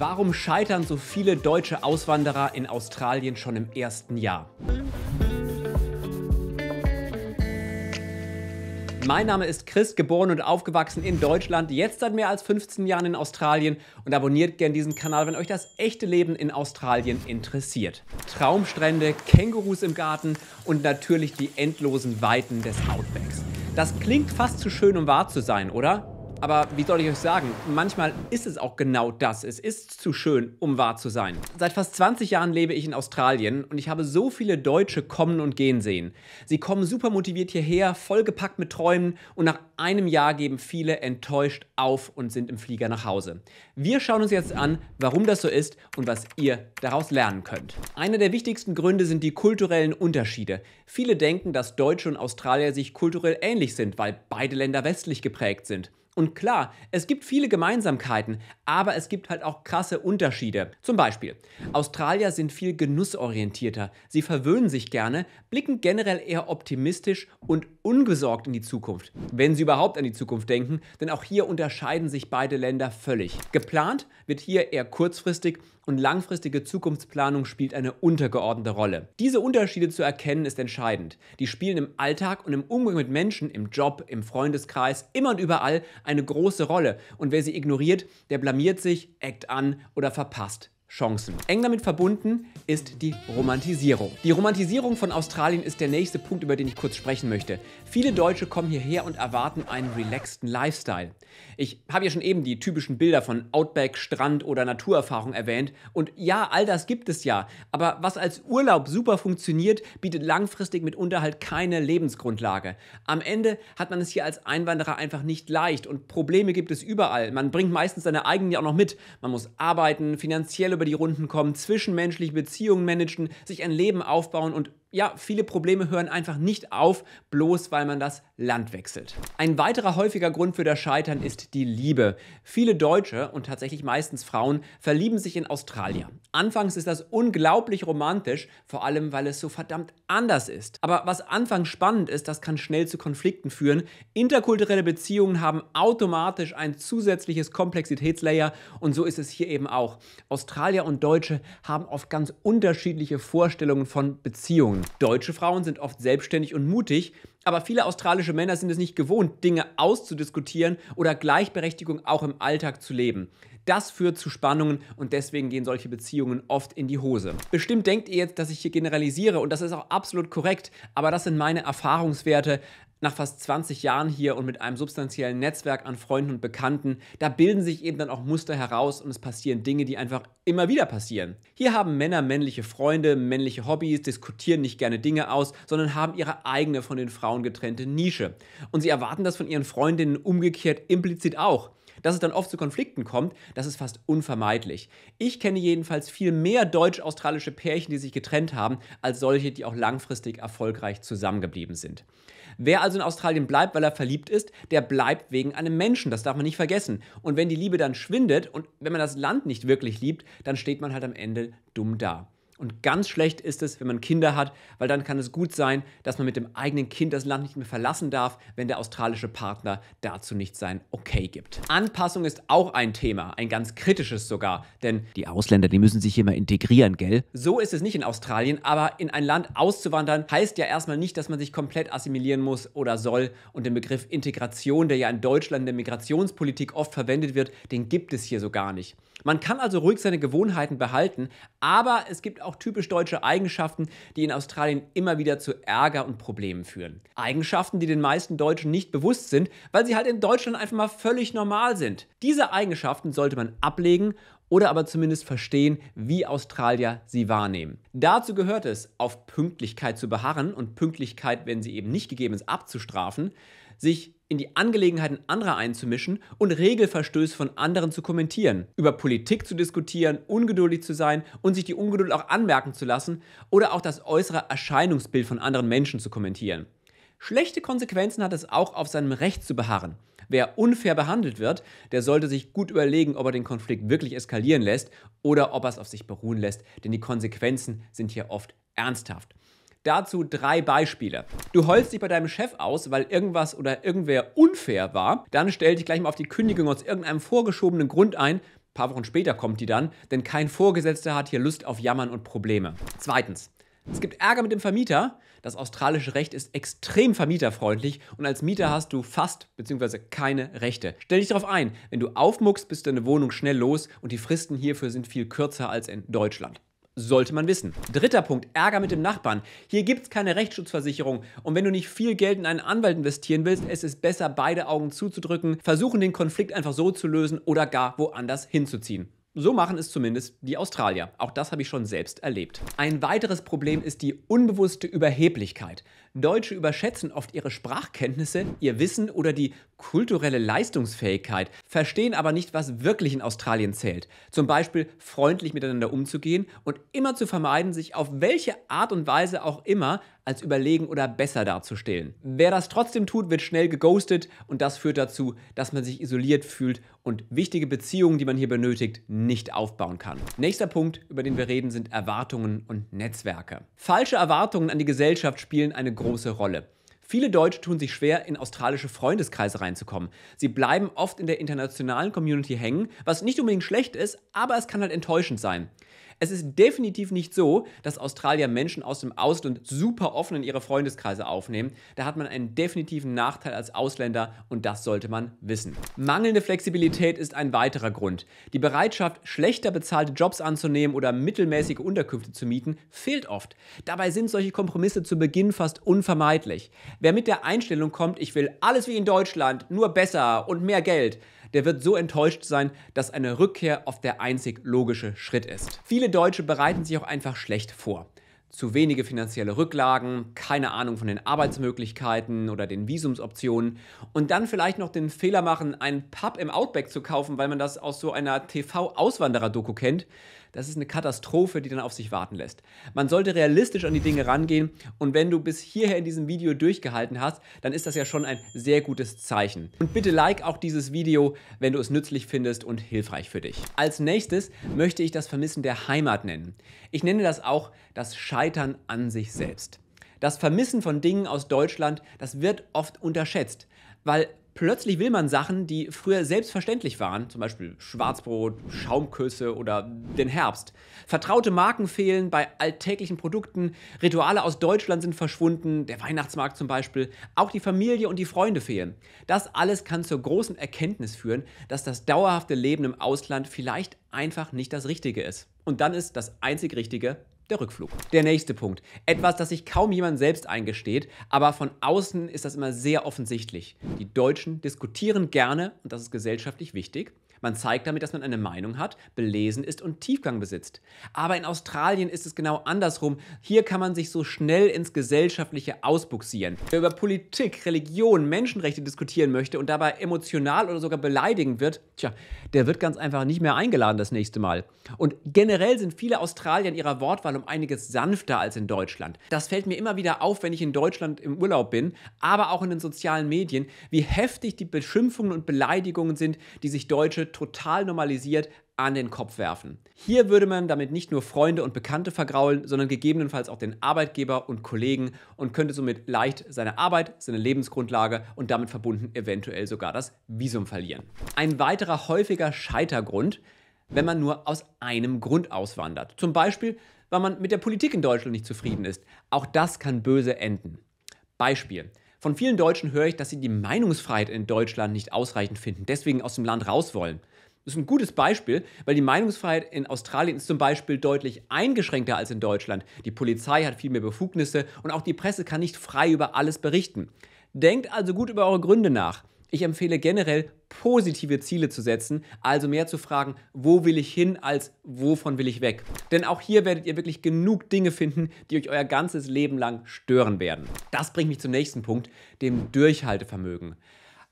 Warum scheitern so viele deutsche Auswanderer in Australien schon im ersten Jahr? Mein Name ist Chris, geboren und aufgewachsen in Deutschland, jetzt seit mehr als 15 Jahren in Australien und abonniert gern diesen Kanal, wenn euch das echte Leben in Australien interessiert. Traumstrände, Kängurus im Garten und natürlich die endlosen Weiten des Outbacks. Das klingt fast zu schön, um wahr zu sein, oder? Aber wie soll ich euch sagen, manchmal ist es auch genau das. Es ist zu schön, um wahr zu sein. Seit fast 20 Jahren lebe ich in Australien und ich habe so viele Deutsche kommen und gehen sehen. Sie kommen super motiviert hierher, vollgepackt mit Träumen und nach einem Jahr geben viele enttäuscht auf und sind im Flieger nach Hause. Wir schauen uns jetzt an, warum das so ist und was ihr daraus lernen könnt. Einer der wichtigsten Gründe sind die kulturellen Unterschiede. Viele denken, dass Deutsche und Australier sich kulturell ähnlich sind, weil beide Länder westlich geprägt sind. Und klar, es gibt viele Gemeinsamkeiten, aber es gibt halt auch krasse Unterschiede. Zum Beispiel, Australier sind viel genussorientierter, sie verwöhnen sich gerne, blicken generell eher optimistisch und ungesorgt in die Zukunft, wenn sie überhaupt an die Zukunft denken, denn auch hier unterscheiden sich beide Länder völlig. Geplant wird hier eher kurzfristig und langfristige Zukunftsplanung spielt eine untergeordnete Rolle. Diese Unterschiede zu erkennen ist entscheidend. Die spielen im Alltag und im Umgang mit Menschen, im Job, im Freundeskreis, immer und überall eine große Rolle und wer sie ignoriert, der blamiert sich, eckt an oder verpasst Chancen. Eng damit verbunden ist die Romantisierung. Die Romantisierung von Australien ist der nächste Punkt, über den ich kurz sprechen möchte. Viele Deutsche kommen hierher und erwarten einen relaxten Lifestyle. Ich habe ja schon eben die typischen Bilder von Outback, Strand oder Naturerfahrung erwähnt und ja, all das gibt es ja, aber was als Urlaub super funktioniert, bietet langfristig mit Unterhalt keine Lebensgrundlage. Am Ende hat man es hier als Einwanderer einfach nicht leicht und Probleme gibt es überall. Man bringt meistens seine eigenen ja auch noch mit. Man muss arbeiten, finanzielle über die Runden kommen, zwischenmenschliche Beziehungen managen, sich ein Leben aufbauen und ja, viele Probleme hören einfach nicht auf, bloß weil man das Land wechselt. Ein weiterer häufiger Grund für das Scheitern ist die Liebe. Viele Deutsche und tatsächlich meistens Frauen verlieben sich in Australier. Anfangs ist das unglaublich romantisch, vor allem weil es so verdammt anders ist. Aber was anfangs spannend ist, das kann schnell zu Konflikten führen. Interkulturelle Beziehungen haben automatisch ein zusätzliches Komplexitätslayer und so ist es hier eben auch. Australien Australier und Deutsche haben oft ganz unterschiedliche Vorstellungen von Beziehungen. Deutsche Frauen sind oft selbstständig und mutig, aber viele australische Männer sind es nicht gewohnt, Dinge auszudiskutieren oder Gleichberechtigung auch im Alltag zu leben. Das führt zu Spannungen und deswegen gehen solche Beziehungen oft in die Hose. Bestimmt denkt ihr jetzt, dass ich hier generalisiere und das ist auch absolut korrekt, aber das sind meine Erfahrungswerte nach fast 20 Jahren hier und mit einem substanziellen Netzwerk an Freunden und Bekannten, da bilden sich eben dann auch Muster heraus und es passieren Dinge, die einfach immer wieder passieren. Hier haben Männer männliche Freunde, männliche Hobbys, diskutieren nicht gerne Dinge aus, sondern haben ihre eigene von den Frauen getrennte Nische. Und sie erwarten das von ihren Freundinnen umgekehrt implizit auch. Dass es dann oft zu Konflikten kommt, das ist fast unvermeidlich. Ich kenne jedenfalls viel mehr deutsch-australische Pärchen, die sich getrennt haben, als solche, die auch langfristig erfolgreich zusammengeblieben sind. Wer also in Australien bleibt, weil er verliebt ist, der bleibt wegen einem Menschen. Das darf man nicht vergessen. Und wenn die Liebe dann schwindet und wenn man das Land nicht wirklich liebt, dann steht man halt am Ende dumm da. Und ganz schlecht ist es, wenn man Kinder hat, weil dann kann es gut sein, dass man mit dem eigenen Kind das Land nicht mehr verlassen darf, wenn der australische Partner dazu nicht sein Okay gibt. Anpassung ist auch ein Thema, ein ganz kritisches sogar, denn die Ausländer, die müssen sich hier mal integrieren, gell? So ist es nicht in Australien, aber in ein Land auszuwandern heißt ja erstmal nicht, dass man sich komplett assimilieren muss oder soll. Und den Begriff Integration, der ja in Deutschland in der Migrationspolitik oft verwendet wird, den gibt es hier so gar nicht. Man kann also ruhig seine Gewohnheiten behalten, aber es gibt auch auch typisch deutsche Eigenschaften, die in Australien immer wieder zu Ärger und Problemen führen. Eigenschaften, die den meisten Deutschen nicht bewusst sind, weil sie halt in Deutschland einfach mal völlig normal sind. Diese Eigenschaften sollte man ablegen oder aber zumindest verstehen, wie Australier sie wahrnehmen. Dazu gehört es, auf Pünktlichkeit zu beharren und Pünktlichkeit, wenn sie eben nicht gegeben ist, abzustrafen, sich in die Angelegenheiten anderer einzumischen und Regelverstöße von anderen zu kommentieren, über Politik zu diskutieren, ungeduldig zu sein und sich die Ungeduld auch anmerken zu lassen oder auch das äußere Erscheinungsbild von anderen Menschen zu kommentieren. Schlechte Konsequenzen hat es auch auf seinem Recht zu beharren. Wer unfair behandelt wird, der sollte sich gut überlegen, ob er den Konflikt wirklich eskalieren lässt oder ob er es auf sich beruhen lässt, denn die Konsequenzen sind hier oft ernsthaft. Dazu drei Beispiele. Du holst dich bei deinem Chef aus, weil irgendwas oder irgendwer unfair war. Dann stell dich gleich mal auf die Kündigung aus irgendeinem vorgeschobenen Grund ein, ein paar Wochen später kommt die dann, denn kein Vorgesetzter hat hier Lust auf Jammern und Probleme. Zweitens, es gibt Ärger mit dem Vermieter. Das australische Recht ist extrem vermieterfreundlich und als Mieter hast du fast bzw. keine Rechte. Stell dich darauf ein, wenn du aufmuckst, bist deine Wohnung schnell los und die Fristen hierfür sind viel kürzer als in Deutschland sollte man wissen. Dritter Punkt, Ärger mit dem Nachbarn. Hier gibt es keine Rechtsschutzversicherung und wenn du nicht viel Geld in einen Anwalt investieren willst, es ist besser, beide Augen zuzudrücken, versuchen den Konflikt einfach so zu lösen oder gar woanders hinzuziehen. So machen es zumindest die Australier. Auch das habe ich schon selbst erlebt. Ein weiteres Problem ist die unbewusste Überheblichkeit. Deutsche überschätzen oft ihre Sprachkenntnisse, ihr Wissen oder die kulturelle Leistungsfähigkeit, verstehen aber nicht, was wirklich in Australien zählt. Zum Beispiel freundlich miteinander umzugehen und immer zu vermeiden, sich auf welche Art und Weise auch immer als überlegen oder besser darzustellen. Wer das trotzdem tut, wird schnell geghostet und das führt dazu, dass man sich isoliert fühlt und wichtige Beziehungen, die man hier benötigt, nicht aufbauen kann. Nächster Punkt, über den wir reden, sind Erwartungen und Netzwerke. Falsche Erwartungen an die Gesellschaft spielen eine große Rolle. Viele Deutsche tun sich schwer, in australische Freundeskreise reinzukommen. Sie bleiben oft in der internationalen Community hängen, was nicht unbedingt schlecht ist, aber es kann halt enttäuschend sein. Es ist definitiv nicht so, dass Australier Menschen aus dem Ausland super offen in ihre Freundeskreise aufnehmen. Da hat man einen definitiven Nachteil als Ausländer und das sollte man wissen. Mangelnde Flexibilität ist ein weiterer Grund. Die Bereitschaft, schlechter bezahlte Jobs anzunehmen oder mittelmäßige Unterkünfte zu mieten, fehlt oft. Dabei sind solche Kompromisse zu Beginn fast unvermeidlich. Wer mit der Einstellung kommt, ich will alles wie in Deutschland, nur besser und mehr Geld, der wird so enttäuscht sein, dass eine Rückkehr oft der einzig logische Schritt ist. Viele Deutsche bereiten sich auch einfach schlecht vor zu wenige finanzielle Rücklagen, keine Ahnung von den Arbeitsmöglichkeiten oder den Visumsoptionen und dann vielleicht noch den Fehler machen, einen Pub im Outback zu kaufen, weil man das aus so einer TV-Auswanderer-Doku kennt das ist eine Katastrophe, die dann auf sich warten lässt. Man sollte realistisch an die Dinge rangehen und wenn du bis hierher in diesem Video durchgehalten hast, dann ist das ja schon ein sehr gutes Zeichen. Und bitte like auch dieses Video, wenn du es nützlich findest und hilfreich für dich. Als nächstes möchte ich das Vermissen der Heimat nennen. Ich nenne das auch das Scheitern an sich selbst. Das Vermissen von Dingen aus Deutschland, das wird oft unterschätzt, weil Plötzlich will man Sachen, die früher selbstverständlich waren, zum Beispiel Schwarzbrot, Schaumküsse oder den Herbst. Vertraute Marken fehlen bei alltäglichen Produkten, Rituale aus Deutschland sind verschwunden, der Weihnachtsmarkt zum Beispiel, auch die Familie und die Freunde fehlen. Das alles kann zur großen Erkenntnis führen, dass das dauerhafte Leben im Ausland vielleicht einfach nicht das Richtige ist. Und dann ist das einzig Richtige der Rückflug. Der nächste Punkt. Etwas, das sich kaum jemand selbst eingesteht, aber von außen ist das immer sehr offensichtlich. Die Deutschen diskutieren gerne, und das ist gesellschaftlich wichtig, man zeigt damit, dass man eine Meinung hat, belesen ist und Tiefgang besitzt. Aber in Australien ist es genau andersrum. Hier kann man sich so schnell ins Gesellschaftliche ausbuxieren. Wer über Politik, Religion, Menschenrechte diskutieren möchte und dabei emotional oder sogar beleidigen wird, tja, der wird ganz einfach nicht mehr eingeladen das nächste Mal. Und generell sind viele Australier in ihrer Wortwahl um einiges sanfter als in Deutschland. Das fällt mir immer wieder auf, wenn ich in Deutschland im Urlaub bin, aber auch in den sozialen Medien, wie heftig die Beschimpfungen und Beleidigungen sind, die sich Deutsche Schritt total normalisiert an den Kopf werfen. Hier würde man damit nicht nur Freunde und Bekannte vergraulen, sondern gegebenenfalls auch den Arbeitgeber und Kollegen und könnte somit leicht seine Arbeit, seine Lebensgrundlage und damit verbunden eventuell sogar das Visum verlieren. Ein weiterer häufiger Scheitergrund, wenn man nur aus einem Grund auswandert. Zum Beispiel, weil man mit der Politik in Deutschland nicht zufrieden ist. Auch das kann böse enden. Beispiel. Von vielen Deutschen höre ich, dass sie die Meinungsfreiheit in Deutschland nicht ausreichend finden, deswegen aus dem Land raus wollen. Das ist ein gutes Beispiel, weil die Meinungsfreiheit in Australien ist zum Beispiel deutlich eingeschränkter als in Deutschland. Die Polizei hat viel mehr Befugnisse und auch die Presse kann nicht frei über alles berichten. Denkt also gut über eure Gründe nach. Ich empfehle generell, positive Ziele zu setzen, also mehr zu fragen, wo will ich hin, als wovon will ich weg. Denn auch hier werdet ihr wirklich genug Dinge finden, die euch euer ganzes Leben lang stören werden. Das bringt mich zum nächsten Punkt, dem Durchhaltevermögen.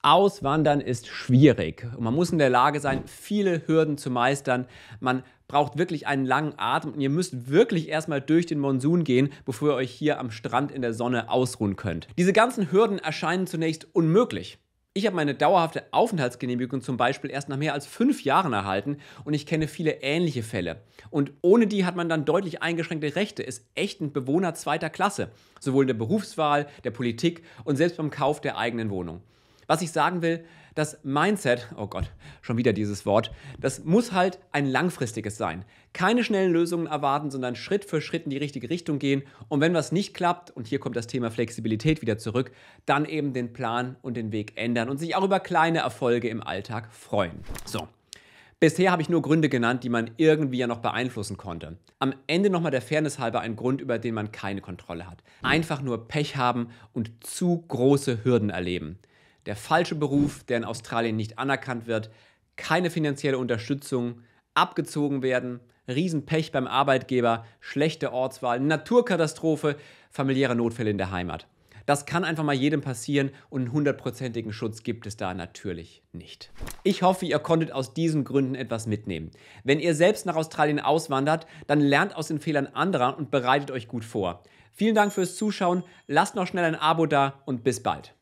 Auswandern ist schwierig und man muss in der Lage sein, viele Hürden zu meistern. Man braucht wirklich einen langen Atem und ihr müsst wirklich erstmal durch den Monsun gehen, bevor ihr euch hier am Strand in der Sonne ausruhen könnt. Diese ganzen Hürden erscheinen zunächst unmöglich. Ich habe meine dauerhafte Aufenthaltsgenehmigung zum Beispiel erst nach mehr als fünf Jahren erhalten und ich kenne viele ähnliche Fälle. Und ohne die hat man dann deutlich eingeschränkte Rechte, ist echt ein Bewohner zweiter Klasse, sowohl in der Berufswahl, der Politik und selbst beim Kauf der eigenen Wohnung. Was ich sagen will, das Mindset, oh Gott, schon wieder dieses Wort, das muss halt ein langfristiges sein. Keine schnellen Lösungen erwarten, sondern Schritt für Schritt in die richtige Richtung gehen. Und wenn was nicht klappt, und hier kommt das Thema Flexibilität wieder zurück, dann eben den Plan und den Weg ändern und sich auch über kleine Erfolge im Alltag freuen. So, Bisher habe ich nur Gründe genannt, die man irgendwie ja noch beeinflussen konnte. Am Ende nochmal der Fairness halber ein Grund, über den man keine Kontrolle hat. Einfach nur Pech haben und zu große Hürden erleben der falsche Beruf, der in Australien nicht anerkannt wird, keine finanzielle Unterstützung, abgezogen werden, Riesenpech beim Arbeitgeber, schlechte Ortswahl, Naturkatastrophe, familiäre Notfälle in der Heimat. Das kann einfach mal jedem passieren und einen hundertprozentigen Schutz gibt es da natürlich nicht. Ich hoffe, ihr konntet aus diesen Gründen etwas mitnehmen. Wenn ihr selbst nach Australien auswandert, dann lernt aus den Fehlern anderer und bereitet euch gut vor. Vielen Dank fürs Zuschauen, lasst noch schnell ein Abo da und bis bald.